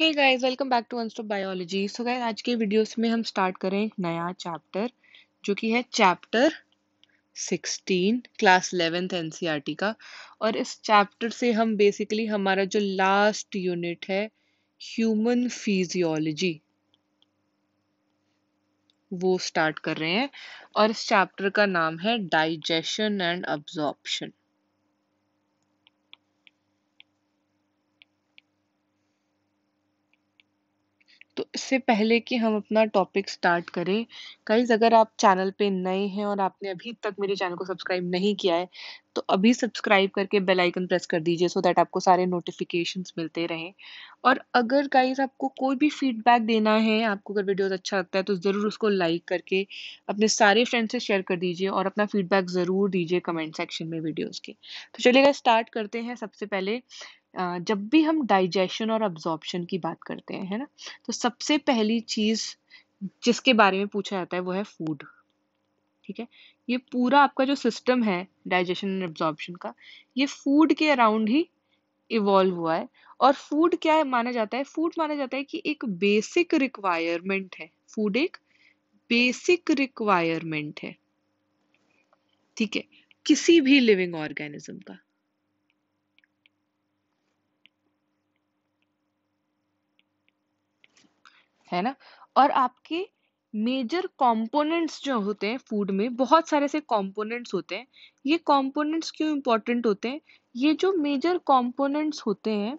Hey guys welcome back to Unstop Biology so guys आज के videos में हम स्टार्ट करें एक नया चैप्टर जो कि है चैप्टर 16 क्लास 11th एनसीईआरटी का और इस चैप्टर से हम बेसिकली हमारा जो लास्ट यूनिट है ह्यूमन फिजियोलॉजी वो स्टार्ट कर रहे हैं और इस चैप्टर का नाम है डाइजेशन एंड अब्जॉर्प्शन तो इससे पहले कि हम अपना टॉपिक स्टार्ट करें गाइज अगर आप चैनल पे नए हैं और आपने अभी तक मेरे चैनल को सब्सक्राइब नहीं किया है तो अभी सब्सक्राइब करके बेल आइकन प्रेस कर दीजिए सो दैट आपको सारे नोटिफिकेशंस मिलते रहें और अगर गाइज आपको कोई भी फीडबैक देना है आपको अगर वीडियोस अच्छा लगता है तो ज़रूर उसको लाइक करके अपने सारे फ्रेंड से शेयर कर दीजिए और अपना फीडबैक ज़रूर दीजिए कमेंट सेक्शन में वीडियोज़ के तो चलिएगा स्टार्ट करते हैं सबसे पहले जब भी हम डाइजेशन और अब्जॉर्प्शन की बात करते हैं है ना तो सबसे पहली चीज़ जिसके बारे में पूछा जाता है वो है फूड ठीक है ये पूरा आपका जो सिस्टम है डाइजेशन एंड एब्जॉर्प्शन का ये फूड के अराउंड ही इवॉल्व हुआ है और फूड क्या है माना जाता है फूड माना जाता है कि एक बेसिक रिक्वायरमेंट है फूड एक बेसिक रिक्वायरमेंट है ठीक है किसी भी लिविंग ऑर्गेनिज्म का है ना और आपके मेजर कंपोनेंट्स जो होते हैं फूड में बहुत सारे ऐसे कंपोनेंट्स होते हैं ये कंपोनेंट्स क्यों इम्पोर्टेंट होते हैं ये जो मेजर कंपोनेंट्स होते हैं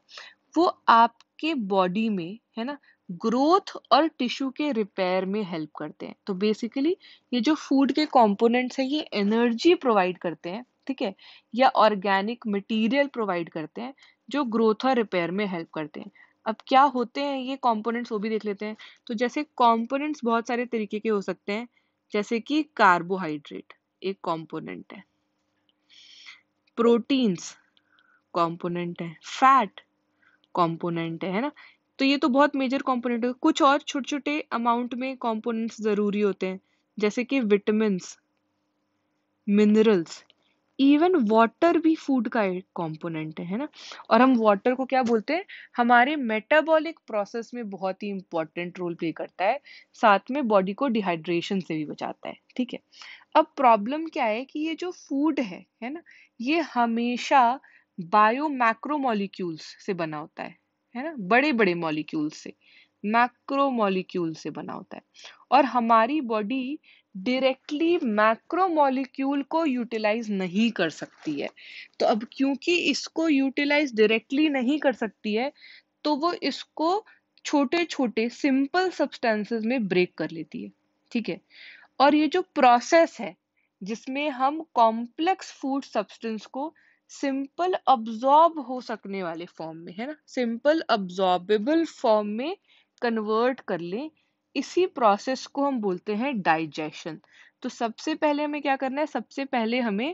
वो आपके बॉडी में है ना ग्रोथ और टिश्यू के रिपेयर में हेल्प करते हैं तो बेसिकली ये जो फूड के कंपोनेंट्स हैं ये एनर्जी प्रोवाइड करते हैं ठीक है या ऑर्गेनिक मटेरियल प्रोवाइड करते हैं जो ग्रोथ और रिपेयर में हेल्प करते हैं अब क्या होते हैं ये कंपोनेंट्स वो भी देख लेते हैं तो जैसे कंपोनेंट्स बहुत सारे तरीके के हो सकते हैं जैसे कि कार्बोहाइड्रेट एक कंपोनेंट है प्रोटीन्स कंपोनेंट है फैट कंपोनेंट है ना तो ये तो बहुत मेजर कंपोनेंट है कुछ और छोटे छोटे अमाउंट में कंपोनेंट्स जरूरी होते हैं जैसे कि विटामिन मिनरल्स इवन वाटर भी फूड का एक कॉम्पोनेंट है ना और हम वाटर को क्या बोलते हैं हमारे मेटाबॉलिक प्रोसेस में बहुत ही इंपॉर्टेंट रोल प्ले करता है साथ में बॉडी को डिहाइड्रेशन से भी बचाता है ठीक है अब प्रॉब्लम क्या है कि ये जो फूड है है ना ये हमेशा बायो मैक्रो मॉलिक्यूल्स से बना होता है है ना बड़े बड़े मॉलिक्यूल्स से मैक्रो मॉलिक्यूल से बना होता है और हमारी बॉडी डायरेक्टली मैक्रोमोलिक्यूल को यूटिलाइज नहीं कर सकती है तो अब क्योंकि इसको यूटिलाइज डायरेक्टली नहीं कर सकती है तो वो इसको छोटे छोटे सिंपल सब्सटेंसेस में ब्रेक कर लेती है ठीक है और ये जो प्रोसेस है जिसमें हम कॉम्प्लेक्स फूड सब्सटेंस को सिंपल अब्जॉर्ब हो सकने वाले फॉर्म में है ना सिंपल अब्जॉर्बेबल फॉर्म में कन्वर्ट कर लें इसी प्रोसेस को हम बोलते हैं डाइजेशन तो सबसे पहले हमें क्या करना है सबसे पहले हमें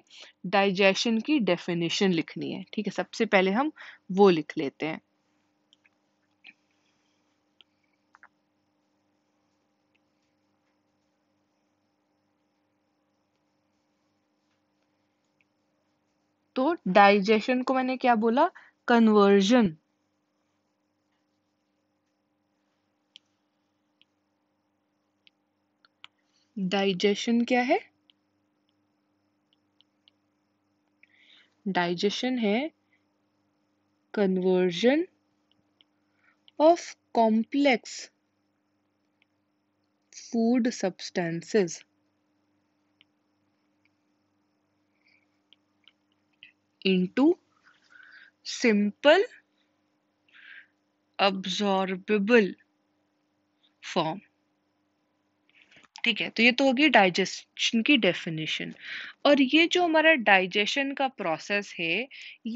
डाइजेशन की डेफिनेशन लिखनी है ठीक है सबसे पहले हम वो लिख लेते हैं तो डाइजेशन को मैंने क्या बोला कन्वर्जन डाइजेशन क्या है डाइजेशन है conversion of complex food substances into simple absorbable form ठीक है तो ये तो होगी डाइजेशन की डेफिनेशन और ये जो हमारा डाइजेशन का प्रोसेस है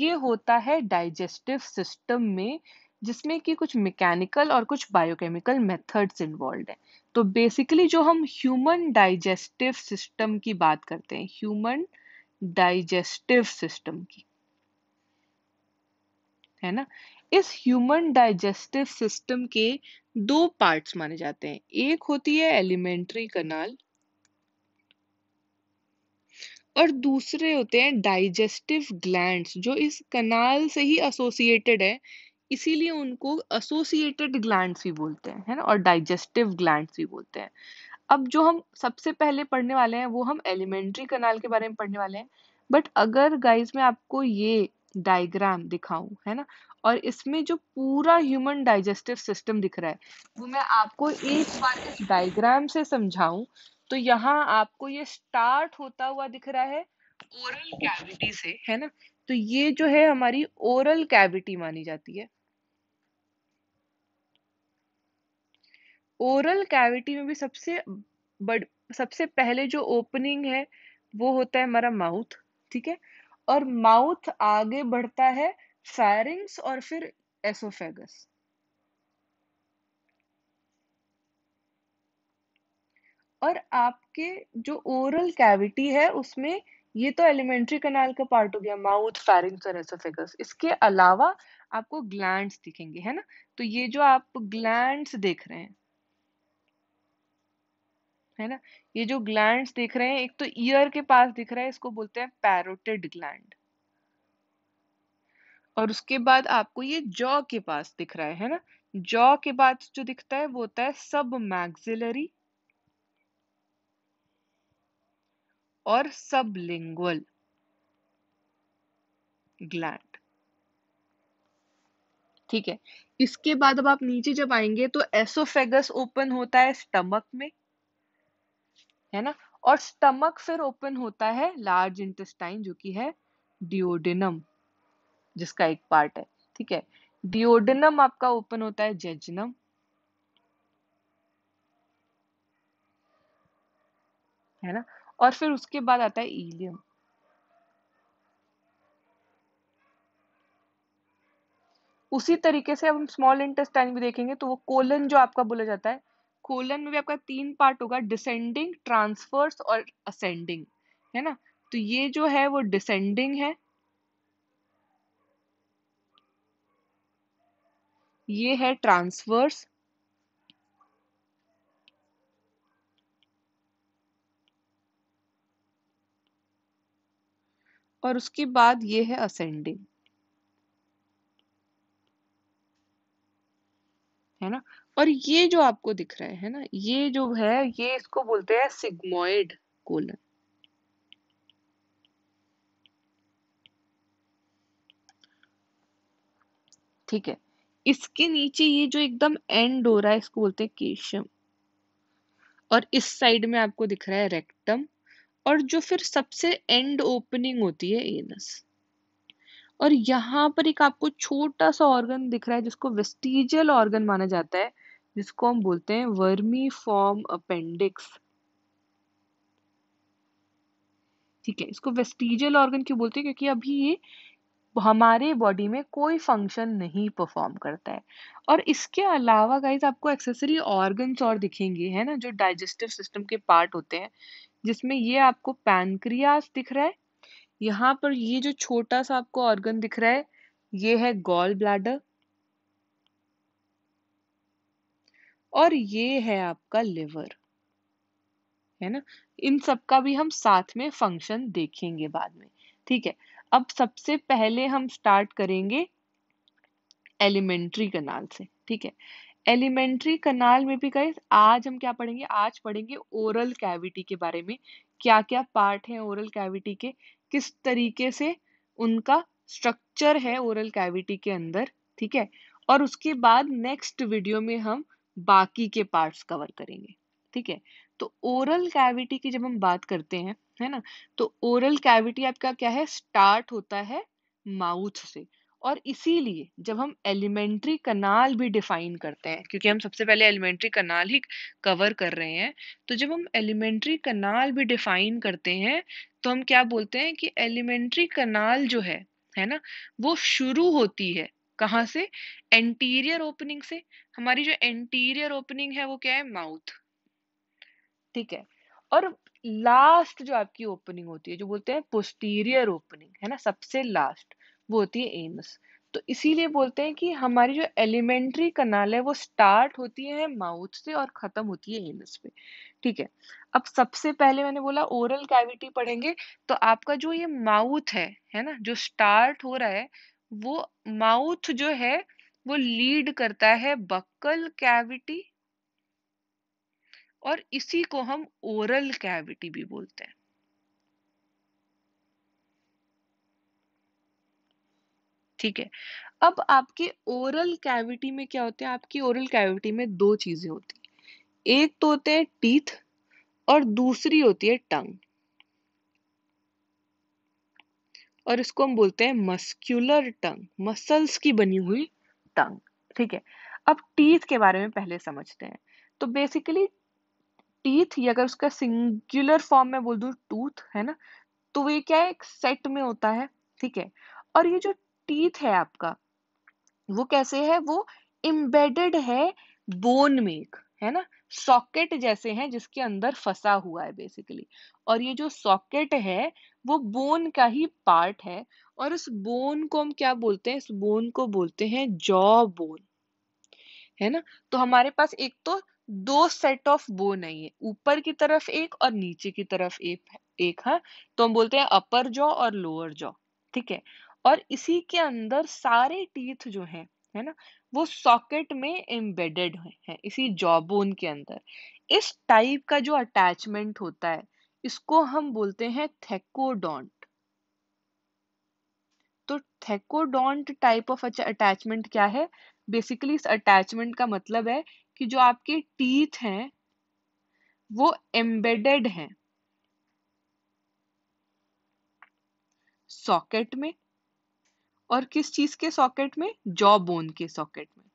ये होता है डाइजेस्टिव सिस्टम में जिसमें कि कुछ मैकेनिकल और कुछ बायोकेमिकल मेथड्स इन्वॉल्व हैं तो बेसिकली जो हम ह्यूमन डाइजेस्टिव सिस्टम की बात करते हैं ह्यूमन डाइजेस्टिव सिस्टम की है ना इस ह्यूमन डाइजेस्टिव सिस्टम के दो पार्ट्स माने जाते हैं एक होती है एलिमेंट्री कनाल और दूसरे होते हैं डाइजेस्टिव ग्लैंड्स जो इस कनाल से ही एसोसिएटेड है इसीलिए उनको एसोसिएटेड ग्लैंड्स भी बोलते हैं है ना और डाइजेस्टिव ग्लैंड्स भी बोलते हैं अब जो हम सबसे पहले पढ़ने वाले हैं वो हम एलिमेंट्री कनाल के बारे में पढ़ने वाले हैं बट अगर गाइज मैं आपको ये डायग्राम दिखाऊं है ना और इसमें जो पूरा ह्यूमन डाइजेस्टिव सिस्टम दिख रहा है वो मैं आपको एक बार इस डायग्राम से समझाऊं तो यहाँ आपको ये स्टार्ट होता हुआ दिख रहा है ओरल कैविटी से है ना तो ये जो है हमारी ओरल कैविटी मानी जाती है ओरल कैविटी में भी सबसे बड़ सबसे पहले जो ओपनिंग है वो होता है हमारा माउथ ठीक है और माउथ आगे बढ़ता है फैरिंग्स और फिर एसोफेगस और आपके जो ओरल कैविटी है उसमें ये तो एलिमेंट्री कनाल का पार्ट हो गया माउथ फैरिंग्स और एसोफेगस इसके अलावा आपको ग्लैंड्स दिखेंगे है ना तो ये जो आप ग्लैंड्स देख रहे हैं है ना ये जो ग्लैंड्स देख रहे हैं एक तो ईयर के पास दिख रहा है इसको बोलते हैं पैरोटेड ग्लैंड और उसके बाद आपको ये जॉ के पास दिख रहा है है ना जॉ के बाद जो दिखता है वो होता है सब मैग्जिलरी और सब लिंगुअल ग्लैंड ठीक है इसके बाद अब आप नीचे जब आएंगे तो एसोफेगस ओपन होता है स्टमक में है ना और स्टमक फिर ओपन होता है लार्ज इंटेस्टाइन जो कि है डिओडिनम जिसका एक पार्ट है ठीक है डिओडनम आपका ओपन होता है जेजनम है ना और फिर उसके बाद आता है ईलियम उसी तरीके से हम स्मॉल इंटेस्टाइन भी देखेंगे तो वो कोलन जो आपका बोला जाता है कोलन में भी आपका तीन पार्ट होगा डिसेंडिंग ट्रांसफर्स और असेंडिंग है ना तो ये जो है वो डिसेंडिंग है ये है ट्रांसवर्स और उसके बाद ये है असेंडिंग है ना और ये जो आपको दिख रहा है ना ये जो है ये इसको बोलते हैं सिग्मोइड कोलन ठीक है इसके नीचे ये जो एकदम एंड हो रहा है इसको बोलते हैं केशम और इस साइड में आपको दिख रहा है रेक्टम और जो फिर सबसे एंड ओपनिंग होती है एनस और यहाँ पर एक आपको छोटा सा ऑर्गन दिख रहा है जिसको वेस्टिजियल ऑर्गन माना जाता है जिसको हम बोलते हैं वर्मी फॉर्म अपेंडिक्स ठीक है इसको वेस्टिजियल ऑर्गन क्यों बोलते हैं क्योंकि अभी ये हमारे बॉडी में कोई फंक्शन नहीं परफॉर्म करता है और इसके अलावा गाइज आपको एक्सेसरी ऑर्गन्स और दिखेंगे है ना जो डाइजेस्टिव सिस्टम के पार्ट होते हैं जिसमें ये आपको पैनक्रियास दिख रहा है यहाँ पर ये जो छोटा सा आपको ऑर्गन दिख रहा है ये है गॉल ब्लैडर और ये है आपका लिवर है ना इन सब का भी हम साथ में फंक्शन देखेंगे बाद में ठीक है अब सबसे पहले हम स्टार्ट करेंगे एलिमेंट्री कनाल से ठीक है एलिमेंट्री कनाल में भी गाइस आज हम क्या पढ़ेंगे आज पढ़ेंगे ओरल कैविटी के बारे में क्या क्या पार्ट हैं ओरल कैविटी के किस तरीके से उनका स्ट्रक्चर है ओरल कैविटी के अंदर ठीक है और उसके बाद नेक्स्ट वीडियो में हम बाकी के पार्ट्स कवर करेंगे ठीक है तो ओरल कैविटी की जब हम बात करते हैं है ना तो ओरल कैविटी आपका क्या है स्टार्ट होता है माउथ से और इसीलिए जब हम एलिमेंट्री कनाल भी डिफाइन करते हैं क्योंकि हम सबसे पहले एलिमेंट्री कनाल ही कवर कर रहे हैं तो जब हम एलिमेंट्री कनाल भी डिफाइन करते हैं तो हम क्या बोलते हैं कि एलिमेंट्री कनाल जो है है ना वो शुरू होती है कहाँ से एंटीरियर ओपनिंग से हमारी जो एंटीरियर ओपनिंग है वो क्या है माउथ ठीक है और लास्ट जो आपकी ओपनिंग होती है जो बोलते हैं पोस्टीरियर ओपनिंग है ना सबसे लास्ट वो होती है एमस तो इसीलिए बोलते हैं कि हमारी जो एलिमेंट्री कनाल है वो स्टार्ट होती है माउथ से और ख़त्म होती है एनस पे ठीक है अब सबसे पहले मैंने बोला ओरल कैविटी पढ़ेंगे तो आपका जो ये माउथ है है ना जो स्टार्ट हो रहा है वो माउथ जो है वो लीड करता है बक्कल कैविटी और इसी को हम ओरल कैविटी भी बोलते हैं ठीक है अब आपके ओरल कैविटी में क्या होते हैं आपकी ओरल कैविटी में दो चीजें होती हैं एक तो होते हैं टीथ और दूसरी होती है टंग और इसको हम बोलते हैं मस्क्यूलर टंग मसल्स की बनी हुई टंग ठीक है अब टीथ के बारे में पहले समझते हैं तो बेसिकली टीथ या अगर उसका सिंगुलर फॉर्म में बोल दू टूथ है ना तो ये क्या है एक सेट में होता है ठीक है और ये जो टीथ है आपका वो कैसे है वो इम्बेडेड है बोन में एक है ना सॉकेट जैसे हैं जिसके अंदर फंसा हुआ है बेसिकली और ये जो सॉकेट है वो बोन का ही पार्ट है और उस बोन को हम क्या बोलते हैं इस बोन को बोलते हैं जॉ बोन है ना तो हमारे पास एक तो दो सेट ऑफ बो नहीं है ऊपर की तरफ एक और नीचे की तरफ एक एक है हाँ? तो हम बोलते हैं अपर जॉ और लोअर जॉ ठीक है और इसी के अंदर सारे टीथ जो हैं है ना वो सॉकेट में एम्बेडेड है इसी जॉबोन के अंदर इस टाइप का जो अटैचमेंट होता है इसको हम बोलते हैं थेकोडोंट तो थेकोडोंट टाइप ऑफ अटैचमेंट क्या है बेसिकली इस अटैचमेंट का मतलब है कि जो आपके टीथ हैं वो एम्बेडेड हैं सॉकेट में और किस चीज के सॉकेट में जॉ बोन के सॉकेट में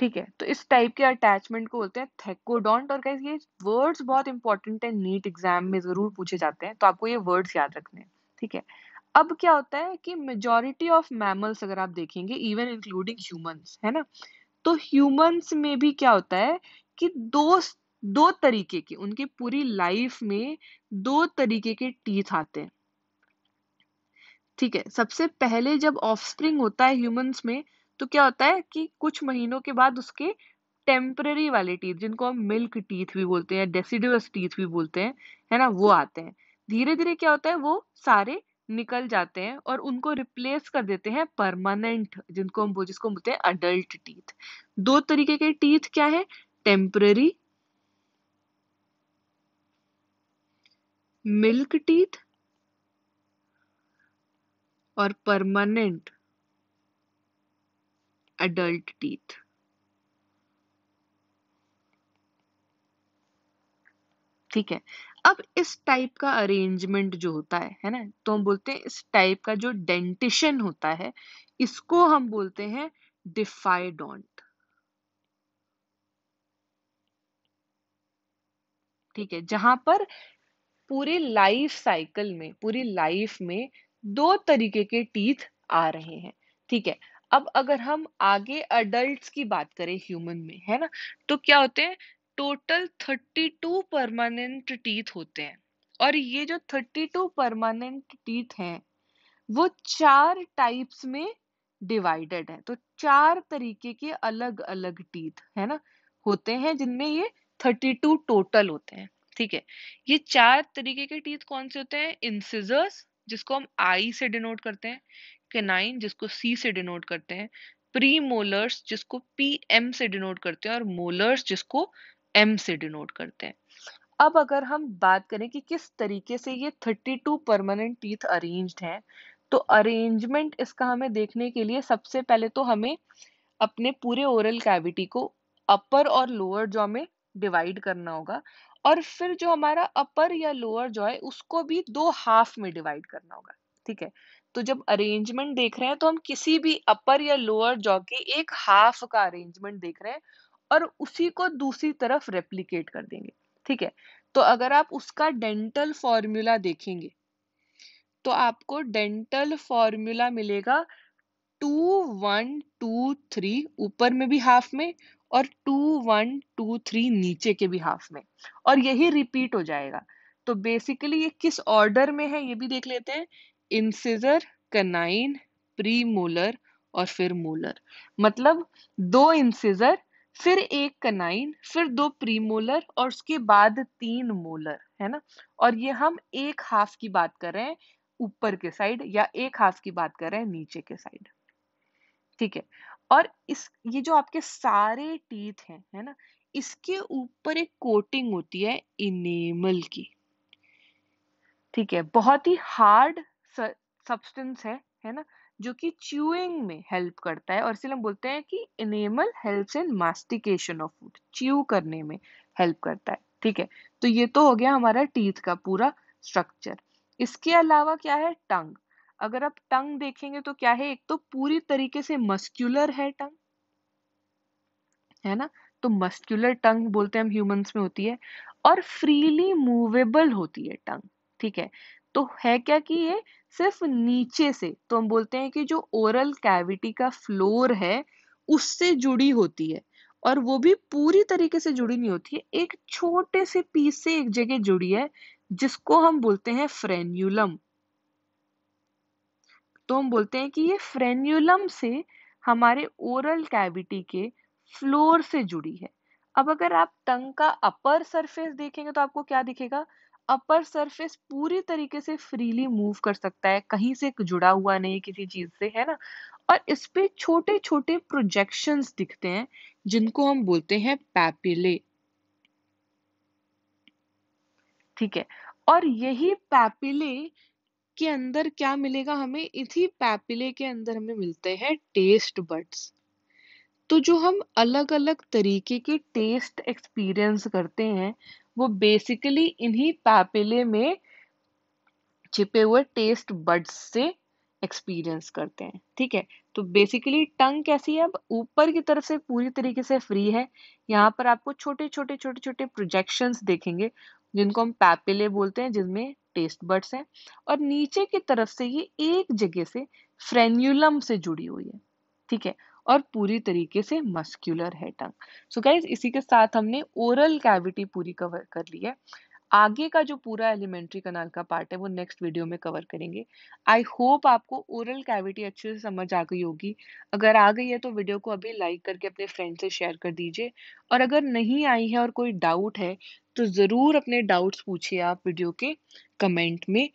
ठीक है तो इस टाइप के अटैचमेंट को बोलते हैं थेकोडोंट और ये वर्ड्स बहुत इंपॉर्टेंट है नीट एग्जाम में जरूर पूछे जाते हैं तो आपको ये वर्ड्स याद रखने हैं ठीक है अब क्या होता है कि मेजोरिटी ऑफ मैमल्स अगर आप देखेंगे इवन इंक्लूडिंग ह्यूमंस है ना तो ह्यूमंस में भी क्या होता है कि दो दो तरीके के उनकी पूरी लाइफ में दो तरीके के टीथ आते हैं ठीक है सबसे पहले जब ऑफस्प्रिंग होता है ह्यूमंस में तो क्या होता है कि कुछ महीनों के बाद उसके टेम्पररी वाले टीथ जिनको हम मिल्क टीथ भी बोलते हैं डेसिडस टीथ भी बोलते हैं है ना वो आते हैं धीरे धीरे क्या होता है वो सारे निकल जाते हैं और उनको रिप्लेस कर देते हैं परमानेंट जिनको हम जिसको बोलते हैं अडल्ट टीथ दो तरीके के टीथ क्या है टेम्पररी मिल्क टीथ और परमानेंट अडल्ट टीथ ठीक है अब इस टाइप का अरेंजमेंट जो होता है है ना तो हम बोलते हैं इस टाइप का जो डेंटिशन होता है इसको हम बोलते हैं डिफाइडोंट ठीक है जहां पर पूरे लाइफ साइकिल में पूरी लाइफ में दो तरीके के टीथ आ रहे हैं ठीक है अब अगर हम आगे अडल्ट की बात करें ह्यूमन में है ना तो क्या होते हैं टोटल 32 परमानेंट टीथ होते हैं और ये जो 32 परमानेंट टीथ हैं वो चार टाइप्स में डिवाइडेड है तो चार तरीके के अलग अलग टीथ है ना होते हैं जिनमें ये 32 टोटल होते हैं ठीक है ये चार तरीके के टीथ कौन से होते हैं इंसिजर्स जिसको हम आई से डिनोट करते हैं केनाइन जिसको सी से डिनोट करते हैं प्री मोलर्स जिसको पी एम से डिनोट करते हैं और मोलर्स जिसको एम से डिनोट करते हैं अब अगर हम बात करें कि किस तरीके से ये 32 परमानेंट टीथ अरेंज्ड हैं तो अरेंजमेंट इसका हमें देखने के लिए सबसे पहले तो हमें अपने पूरे ओरल कैविटी को अपर और लोअर जॉ में डिवाइड करना होगा और फिर जो हमारा अपर या लोअर जॉ है उसको भी दो हाफ में डिवाइड करना होगा ठीक है तो जब अरेंजमेंट देख रहे हैं तो हम किसी भी अपर या लोअर जॉ के एक हाफ का अरेंजमेंट देख रहे हैं और उसी को दूसरी तरफ रेप्लीकेट कर देंगे ठीक है तो अगर आप उसका डेंटल फॉर्मूला देखेंगे तो आपको डेंटल फॉर्मूला मिलेगा टू वन टू थ्री ऊपर में भी हाफ में और टू वन टू थ्री नीचे के भी हाफ में और यही रिपीट हो जाएगा तो बेसिकली ये किस ऑर्डर में है ये भी देख लेते हैं इंसिजर कनाइन प्री मोलर और फिर मोलर मतलब दो इंसिजर फिर एक कनाइन फिर दो प्रीमोलर और उसके बाद तीन मोलर है ना और ये हम एक हाफ की बात कर रहे हैं ऊपर के साइड या एक हाफ की बात कर रहे हैं नीचे के साइड ठीक है और इस ये जो आपके सारे टीथ हैं है ना इसके ऊपर एक कोटिंग होती है इनेमल की ठीक है बहुत ही हार्ड सब्सटेंस है है ना जो कि च्यूइंग में हेल्प करता है और इसलिए हम बोलते हैं कि enamel help in mastication of food chew करने में हेल्प करता है ठीक है तो ये तो हो गया हमारा टीथ का पूरा स्ट्रक्चर इसके अलावा क्या है टंग अगर आप टंग देखेंगे तो क्या है एक तो पूरी तरीके से मस्क्यूलर है टंग है ना तो मस्क्यूलर टंग बोलते हैं हम ह्यूमंस में होती है और फ्रीली मूवेबल होती है टंग ठीक है तो है क्या कि ये सिर्फ नीचे से तो हम बोलते हैं कि जो ओरल कैविटी का फ्लोर है उससे जुड़ी होती है और वो भी पूरी तरीके से जुड़ी नहीं होती है एक छोटे से पीस से एक जगह जुड़ी है जिसको हम बोलते हैं फ्रेन्यूलम तो हम बोलते हैं कि ये फ्रेन्यूलम से हमारे ओरल कैविटी के फ्लोर से जुड़ी है अब अगर आप टंग का अपर सरफेस देखेंगे तो आपको क्या दिखेगा अपर सरफेस पूरी तरीके से फ्रीली मूव कर सकता है कहीं से जुड़ा हुआ नहीं किसी चीज से है ना और इस पे छोटे छोटे प्रोजेक्शंस दिखते हैं जिनको हम बोलते हैं पैपिले ठीक है और यही पैपिले के अंदर क्या मिलेगा हमें इसी पैपिले के अंदर हमें मिलते हैं टेस्ट बर्ड्स तो जो हम अलग अलग तरीके के टेस्ट एक्सपीरियंस करते हैं वो बेसिकली इन्हीं पैपिले में छिपे हुए टेस्ट बड्स से एक्सपीरियंस करते हैं ठीक है तो बेसिकली टंग कैसी है अब ऊपर की तरफ से पूरी तरीके से फ्री है यहाँ पर आपको छोटे छोटे छोटे छोटे प्रोजेक्शंस देखेंगे जिनको हम पैपिले बोलते हैं जिसमें टेस्ट बड्स हैं और नीचे की तरफ से ये एक जगह से फ्रेन्यूलम से जुड़ी हुई है ठीक है और पूरी तरीके से मस्क्यूलर है टंग सो गाइज इसी के साथ हमने ओरल कैविटी पूरी कवर कर ली है आगे का जो पूरा एलिमेंट्री कनाल का पार्ट है वो नेक्स्ट वीडियो में कवर करेंगे आई होप आपको ओरल कैविटी अच्छे से समझ आ गई होगी अगर आ गई है तो वीडियो को अभी लाइक करके अपने फ्रेंड से शेयर कर दीजिए और अगर नहीं आई है और कोई डाउट है तो ज़रूर अपने डाउट्स पूछिए आप वीडियो के कमेंट में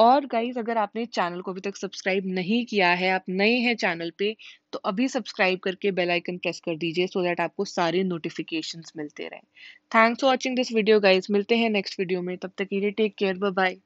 और गाइज अगर आपने चैनल को अभी तक सब्सक्राइब नहीं किया है आप नए हैं चैनल पे तो अभी सब्सक्राइब करके बेल आइकन प्रेस कर दीजिए सो दैट आपको सारे नोटिफिकेशंस मिलते रहें thanks for watching this video guys मिलते हैं नेक्स्ट वीडियो में तब तक के लिए टेक केयर बाय बाय